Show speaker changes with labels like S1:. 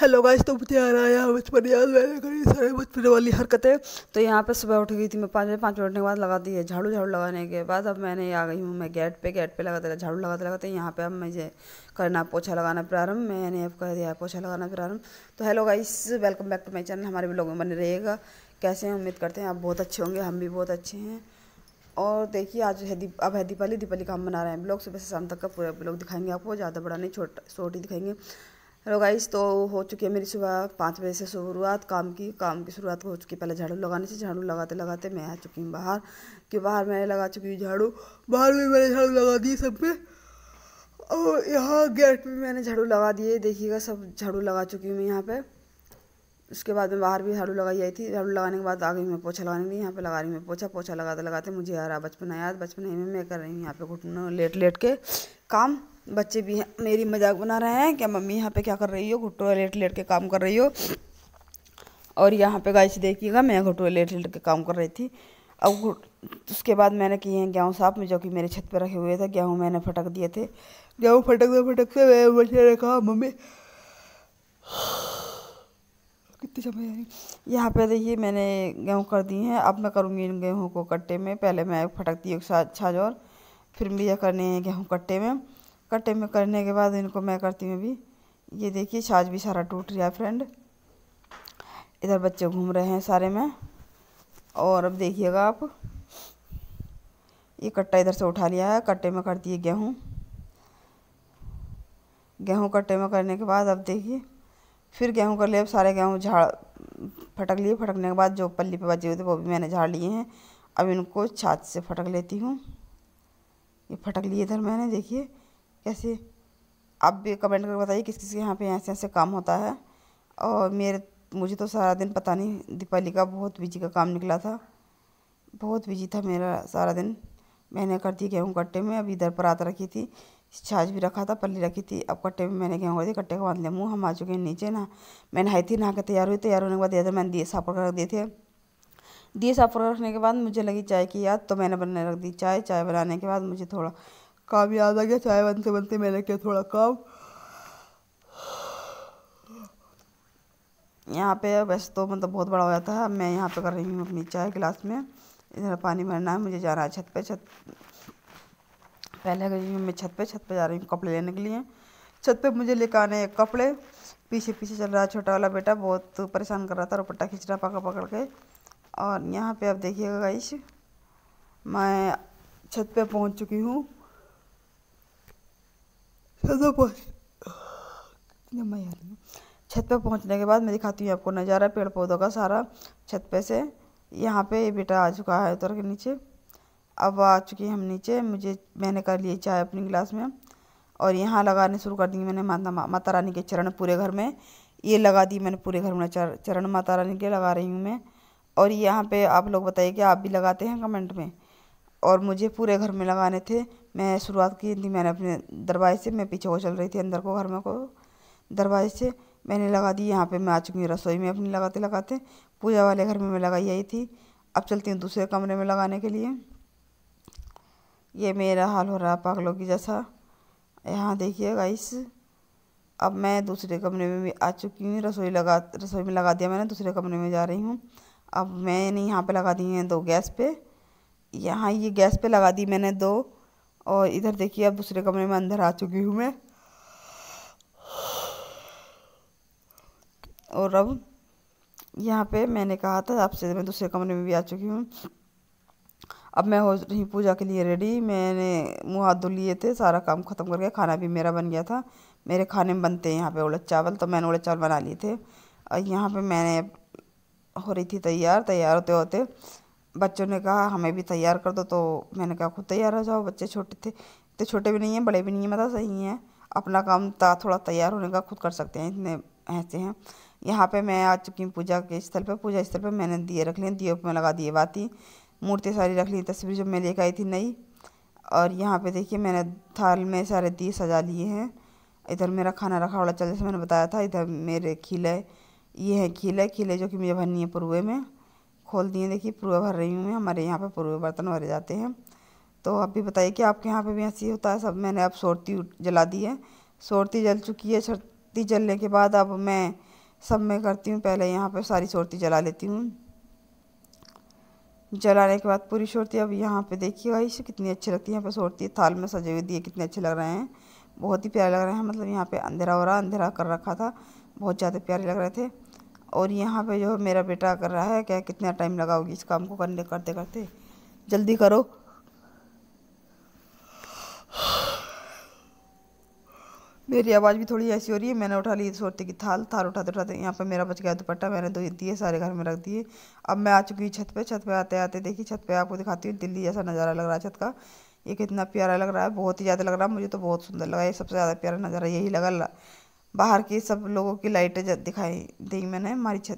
S1: hello guys तो मुझे आ रहा है यहाँ बचपन याद मैंने करी सारे बचपन वाली हरकतें तो यहाँ पे सुबह उठ गई थी मैं पाँच बजे पाँच मिनट के बाद लगा दी है झाड़ू झाड़ू लगाने के बाद अब मैंने आ गई हूँ मैं गेट पे गेट पे लगाते लगा झाड़ू लगाते लगाते यहाँ पे अब मुझे करना पोछा लगाना प्रारंभ मैंने अब कह दिया पोछा लगाना प्रारंभ तो hello guys welcome back to my channel हमारे भी लोगों में बने रहेगा कैसे हैं उम्मीद करते हैं आप बहुत अच्छे होंगे हम भी बहुत अच्छे हैं और देखिए आज है दीप अब है दीपाली दीपाली का हम बना रहे हैं ब्लॉग सुबह से शाम तक का पूरा ब्लॉग दिखाएंगे आपको ज़्यादा बड़ा नहीं छोटा छोटी दिखाएंगे हेलो गाइस तो हो चुकी है मेरी सुबह पाँच बजे से शुरुआत काम की काम की शुरुआत हो चुकी है पहले झाड़ू लगाने से झाड़ू लगाते लगाते मैं आ चुकी हूँ बाहर कि बाहर मैंने लगा चुकी हूँ झाड़ू बाहर भी मैंने झाड़ू लगा दी सब पे और यहाँ गेट पे मैंने झाड़ू लगा दिए देखिएगा सब झाड़ू लगा चुकी हूँ मैं यहाँ पर उसके बाद मैं बाहर भी झाड़ू लगाई आई थी झाड़ू लगाने के बाद आ गई मैं पोछा लगाने के यहाँ पे लगा रही मैं पोछा पोछा लगाते लगाते मुझे आ रहा बचपन आया बचपन में मैं कर रही हूँ यहाँ पे घुटना लेट लेट के काम बच्चे भी मेरी मजाक बना रहे हैं क्या मम्मी यहाँ पे क्या कर रही हो घुटो लेट लेट के काम कर रही हो और यहाँ पे गाइस देखिएगा मैं घुटो लेट लेट के काम कर रही थी अब उसके बाद मैंने किए हैं गेहूँ साफ में जो कि मेरे छत पर रखे हुए थे गेहूँ मैंने फटक दिए थे गेहूँ फटकते फटकते मैं बच्चे ने कहा मम्मी कितनी समय रही यहाँ पे देखिए मैंने गेहूँ कर दिए हैं अब मैं करूँगी इन गेहूँ को कट्टे में पहले मैं फटकती एक छाज और फिर यह करने हैं गेहूँ कट्टे में कटे में करने के बाद इनको मैं करती हूँ अभी ये देखिए छाछ भी सारा टूट रहा है फ्रेंड इधर बच्चे घूम रहे हैं सारे में और अब देखिएगा आप ये कट्टा इधर से उठा लिया है कट्टे में कर दिए गेहूँ गेहूँ कट्टे में करने के बाद अब देखिए फिर गेहूँ कर लिए अब सारे गेहूँ झाड़ फटक लिए फटकने के बाद जो पल्ली पे बचे हुए थे वो भी मैंने झाड़ लिए हैं अब इनको छाछ से फटक लेती हूँ ये फटक लिए इधर मैंने देखिए कैसे आप भी कमेंट करके बताइए किस किस के यहाँ पे ऐसे ऐसे काम होता है और मेरे मुझे तो सारा दिन पता नहीं दीपाली का बहुत बिजी का काम निकला था बहुत बिजी था मेरा सारा दिन मैंने कर दी गेहूँ कट्टे में अभी इधर पर आता रखी थी छाछ भी रखा था पल्ली रखी थी अब कट्टे में मैंने गेहूँ कर दी कट्टे को बांध लिया मुँह हम आ चुके हैं नीचे ना मैं नहाई थी नहा के तैयार हुई तैयार होने के बाद इधर मैंने दिए साफ कर रख दिए थे दिए साफ कर रखने के बाद मुझे लगी चाय की याद तो मैंने बनाने रख दी चाय चाय बनाने के बाद मुझे थोड़ा काम याद आ गया चाय बनते बनते मैंने किया थोड़ा काम यहाँ पे वैसे तो मतलब बहुत बड़ा हो जाता है मैं यहाँ पे कर रही हूँ अपनी चाय गिलास में इधर पानी भरना है मुझे जाना है छत पे छत पहले गई हूँ मैं छत पे छत पे जा रही हूँ कपड़े लेने के लिए छत पे मुझे लेकर आने कपड़े पीछे पीछे चल रहा है छोटा वाला बेटा बहुत परेशान कर रहा था रोपट्टा खींच रहा पकड़ पकड़ के और यहाँ पे आप देखिएगा गाइश मैं छत पे पहुँच चुकी हूँ छत पे पहुंचने के बाद मैं दिखाती हूँ आपको नज़ारा पेड़ पौधों का सारा छत पे से यहाँ पे ये बेटा आ चुका है उतर के नीचे अब आ चुकी है हम नीचे मुझे मैंने कर लिए चाय अपनी गिलास में और यहाँ लगाने शुरू कर दी मैंने माता माता रानी के चरण पूरे घर में ये लगा दी मैंने पूरे घर में चरण माता रानी के लगा रही हूँ मैं और यहाँ पे आप लोग बताइए कि आप भी लगाते हैं कमेंट में और मुझे पूरे घर में लगाने थे मैं शुरुआत की थी मैंने अपने दरवाजे से मैं पीछे को चल रही थी अंदर को घर में को दरवाजे से मैंने लगा दी यहाँ पे मैं आ चुकी हूँ रसोई में अपनी लगाते लगाते पूजा वाले घर में मैं लगाई आई थी अब चलती हूँ दूसरे कमरे में लगाने के लिए ये मेरा हाल हो रहा है पागलों की जैसा यहाँ देखिए गाइस अब मैं दूसरे कमरे में भी आ चुकी हूँ रसोई लगा रसोई में लगा दिया मैंने दूसरे कमरे में जा रही हूँ अब मैंने यहाँ पे लगा दिए हैं दो गैस पे यहाँ ये गैस पे लगा दी मैंने दो और इधर देखिए अब दूसरे कमरे में अंदर आ चुकी हूँ मैं और अब यहाँ पे मैंने कहा था आपसे मैं दूसरे कमरे में भी आ चुकी हूँ अब मैं हो रही पूजा के लिए रेडी मैंने मुँह हाथ धो लिए थे सारा काम ख़त्म करके खाना भी मेरा बन गया था मेरे खाने में बनते हैं यहाँ पे उड़द चावल तो मैंने उड़द चावल बना लिए थे और यहाँ पे मैंने हो रही थी तैयार तैयार होते होते बच्चों ने कहा हमें भी तैयार कर दो तो मैंने कहा खुद तैयार हो जाओ बच्चे छोटे थे तो छोटे भी नहीं हैं बड़े भी नहीं हैं मतलब सही हैं अपना काम था थोड़ा तैयार होने का खुद कर सकते हैं इतने ऐसे हैं यहाँ पे मैं आ चुकी हूँ पूजा के स्थल पर पूजा स्थल पर मैंने दिए रख लिए दिए में लगा दिए बाती मूर्ति सारी रख ली तस्वीर जो मैं लेकर आई थी नई और यहाँ पे देखिए मैंने थाल में सारे दिए सजा लिए हैं इधर मेरा खाना रखा वाला चल जैसे मैंने बताया था इधर मेरे खिले ये हैं खिले खिले जो कि मुझे भरनी है पुरुए में खोल दिए देखिए पूर्वा भर रही हूँ मैं हमारे यहाँ पर पूर्वे बर्तन भरे जाते हैं तो आप भी बताइए कि आपके यहाँ पे भी ऐसे ही होता है सब मैंने अब सोरती जला दी है सोरती जल चुकी है छरती जलने के बाद अब मैं सब मैं करती हूँ पहले यहाँ पर सारी सोरती जला लेती हूँ जलाने के बाद पूरी सोरती अब यहाँ पर देखिए इसे कितनी अच्छी लगती है यहाँ पर सोरती थाल में सजे हुए दिए कितने अच्छे लग रहे हैं बहुत ही प्यारे लग रहे हैं मतलब यहाँ पर अंधेरा हो रहा अंधेरा कर रखा था बहुत ज़्यादा प्यारे लग रहे थे और यहाँ पे जो है मेरा बेटा कर रहा है क्या कितना टाइम लगाओगी इस काम को करने करते करते जल्दी करो मेरी आवाज़ भी थोड़ी ऐसी हो रही है मैंने उठा ली सोचती कि थाल थाल उठाते उठाते यहाँ पे मेरा बच गया दुपट्टा मैंने दो दिए सारे घर में रख दिए अब मैं आ चुकी हूँ छत पे छत पे आते आते देखी छत पे आपको दिखाती हूँ दिल्ली जैसा नज़ारा लग रहा है छत का ये कितना प्यारा लग रहा है बहुत ही ज़्यादा लग रहा है मुझे तो बहुत सुंदर लगा ये सबसे ज़्यादा प्यारा नज़ारा यही लगा बाहर की सब लोगों की लाइटें दिखाई दी मैंने हमारी छत